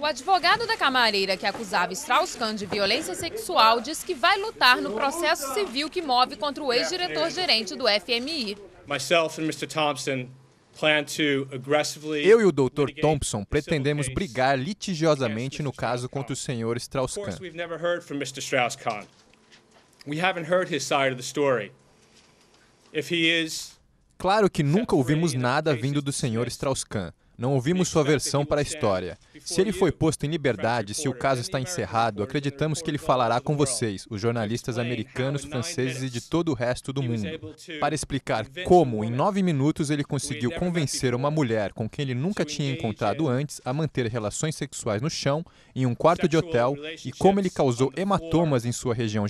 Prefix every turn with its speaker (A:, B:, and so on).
A: O advogado da camareira que acusava Strauss-Kahn de violência sexual diz que vai lutar no processo civil que move contra o ex-diretor-gerente do FMI.
B: Eu e o Dr. Thompson
C: pretendemos brigar litigiosamente no caso contra o Sr. Strauss-Kahn. Claro que nunca ouvimos nada vindo do senhor Strauss-Kahn. Não ouvimos sua é versão para a é, história. Se ele foi posto em liberdade, se o caso está encerrado, acreditamos que ele falará com vocês, os jornalistas americanos, franceses e de todo o resto do mundo, para explicar como, em nove minutos, ele conseguiu convencer uma mulher com quem ele nunca tinha encontrado antes a manter relações sexuais no chão, em um quarto de hotel, e como ele causou hematomas em sua região